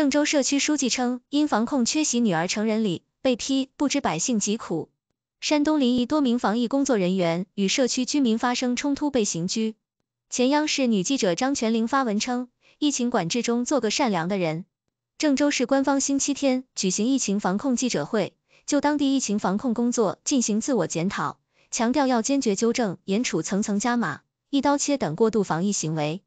郑州社区书记称，因防控缺席女儿成人礼被批不知百姓疾苦。山东临沂多名防疫工作人员与社区居民发生冲突被刑拘。前央视女记者张全玲发文称，疫情管制中做个善良的人。郑州市官方星期天举行疫情防控记者会，就当地疫情防控工作进行自我检讨，强调要坚决纠正严处层层加码、一刀切等过度防疫行为。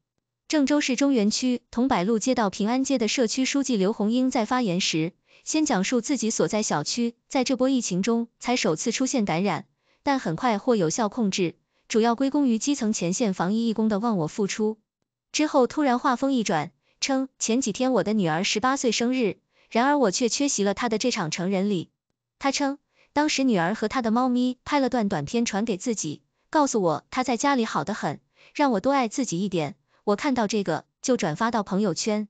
郑州市中原区桐柏路街道平安街的社区书记刘红英在发言时，先讲述自己所在小区在这波疫情中才首次出现感染，但很快获有效控制，主要归功于基层前线防疫义工的忘我付出。之后突然话锋一转，称前几天我的女儿十八岁生日，然而我却缺席了她的这场成人礼。他称，当时女儿和她的猫咪拍了段短片传给自己，告诉我她在家里好的很，让我多爱自己一点。我看到这个就转发到朋友圈，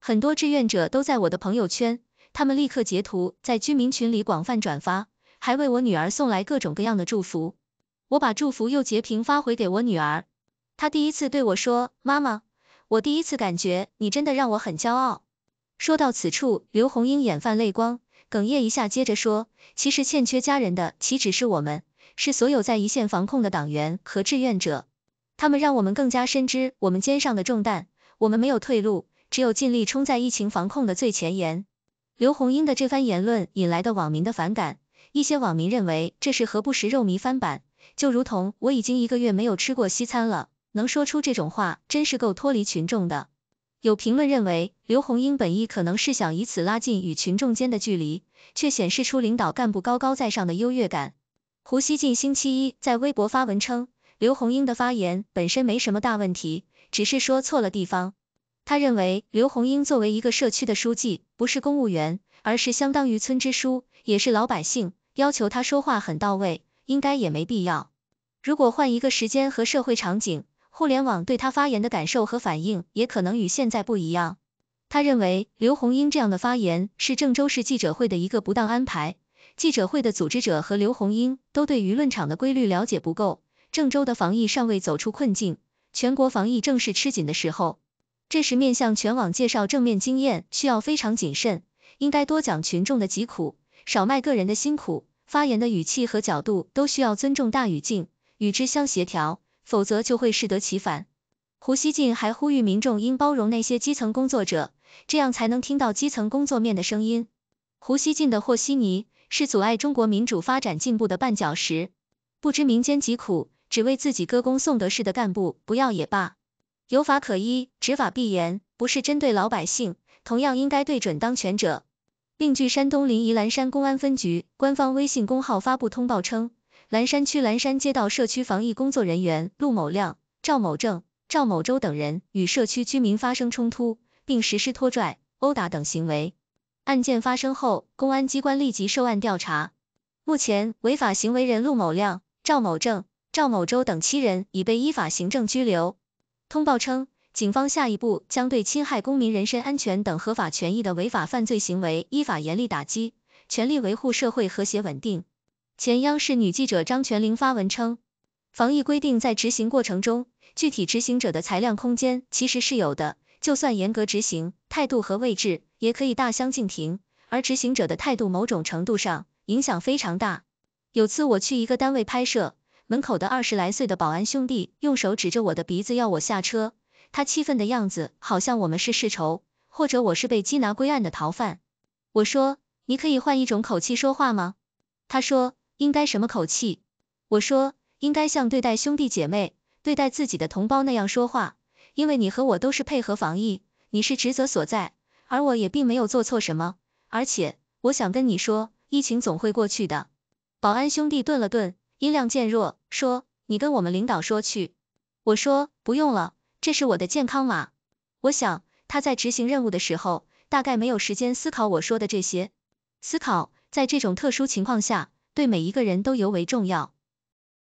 很多志愿者都在我的朋友圈，他们立刻截图在居民群里广泛转发，还为我女儿送来各种各样的祝福。我把祝福又截屏发回给我女儿，她第一次对我说：“妈妈，我第一次感觉你真的让我很骄傲。”说到此处，刘红英眼泛泪光，哽咽一下，接着说：“其实欠缺家人的，岂止是我们，是所有在一线防控的党员和志愿者。”他们让我们更加深知我们肩上的重担，我们没有退路，只有尽力冲在疫情防控的最前沿。刘红英的这番言论引来的网民的反感，一些网民认为这是何不食肉糜翻版，就如同我已经一个月没有吃过西餐了，能说出这种话，真是够脱离群众的。有评论认为，刘红英本意可能是想以此拉近与群众间的距离，却显示出领导干部高高在上的优越感。胡锡进星期一在微博发文称。刘红英的发言本身没什么大问题，只是说错了地方。他认为刘红英作为一个社区的书记，不是公务员，而是相当于村支书，也是老百姓，要求他说话很到位，应该也没必要。如果换一个时间和社会场景，互联网对他发言的感受和反应也可能与现在不一样。他认为刘红英这样的发言是郑州市记者会的一个不当安排，记者会的组织者和刘红英都对舆论场的规律了解不够。郑州的防疫尚未走出困境，全国防疫正是吃紧的时候。这时面向全网介绍正面经验，需要非常谨慎，应该多讲群众的疾苦，少卖个人的辛苦。发言的语气和角度都需要尊重大语境，与之相协调，否则就会适得其反。胡锡进还呼吁民众应包容那些基层工作者，这样才能听到基层工作面的声音。胡锡进的和稀泥是阻碍中国民主发展进步的绊脚石，不知民间疾苦。只为自己歌功颂德式的干部不要也罢，有法可依，执法必严，不是针对老百姓，同样应该对准当权者。另据山东临沂蓝山公安分局官方微信公号发布通报称，蓝山区蓝山街道社区防疫工作人员陆某亮、赵某正、赵某周等人与社区居民发生冲突，并实施拖拽、殴打等行为。案件发生后，公安机关立即受案调查，目前违法行为人陆某亮、赵某正。赵某洲等七人已被依法行政拘留。通报称，警方下一步将对侵害公民人身安全等合法权益的违法犯罪行为依法严厉打击，全力维护社会和谐稳定。前央视女记者张泉灵发文称，防疫规定在执行过程中，具体执行者的裁量空间其实是有的，就算严格执行，态度和位置也可以大相径庭。而执行者的态度，某种程度上影响非常大。有次我去一个单位拍摄。门口的二十来岁的保安兄弟用手指着我的鼻子要我下车，他气愤的样子好像我们是世仇，或者我是被缉拿归案的逃犯。我说，你可以换一种口气说话吗？他说，应该什么口气？我说，应该像对待兄弟姐妹、对待自己的同胞那样说话，因为你和我都是配合防疫，你是职责所在，而我也并没有做错什么。而且，我想跟你说，疫情总会过去的。保安兄弟顿了顿。音量渐弱，说：“你跟我们领导说去。”我说：“不用了，这是我的健康码。”我想，他在执行任务的时候，大概没有时间思考我说的这些。思考，在这种特殊情况下，对每一个人都尤为重要。